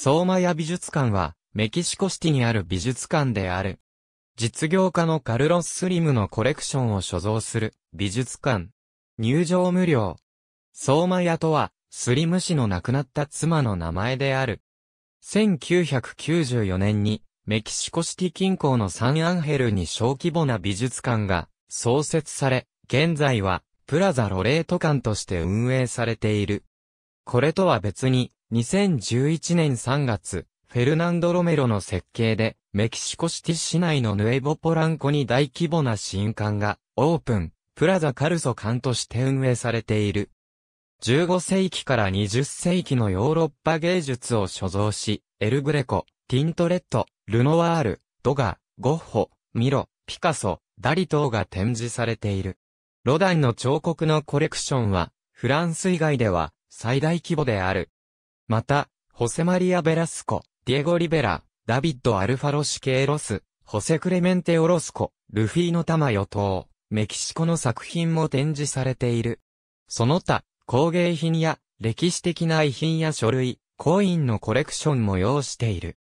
相馬屋美術館は、メキシコシティにある美術館である。実業家のカルロス・スリムのコレクションを所蔵する美術館。入場無料。相馬屋とは、スリム氏の亡くなった妻の名前である。1994年に、メキシコシティ近郊のサンアンヘルに小規模な美術館が創設され、現在はプラザロレート館として運営されている。これとは別に、2011年3月、フェルナンド・ロメロの設計で、メキシコシティ市内のヌエボポランコに大規模な新館が、オープン、プラザカルソ館として運営されている。15世紀から20世紀のヨーロッパ芸術を所蔵し、エルグレコ、ティントレット、ルノワール、ドガ、ゴッホ、ミロ、ピカソ、ダリ等が展示されている。ロダンの彫刻のコレクションは、フランス以外では最大規模である。また、ホセマリア・ベラスコ、ディエゴ・リベラ、ダビッド・アルファロシケロス、ホセ・クレメンテ・オロスコ、ルフィのノ・タマヨメキシコの作品も展示されている。その他、工芸品や歴史的な遺品や書類、コインのコレクションも要している。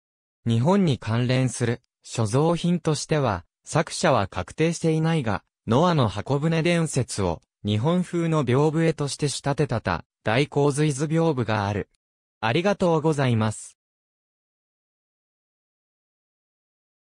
日本に関連する所蔵品としては、作者は確定していないが、ノアの箱舟伝説を日本風の屏風絵として仕立てたた大洪水図屏風がある。ありがとうございます。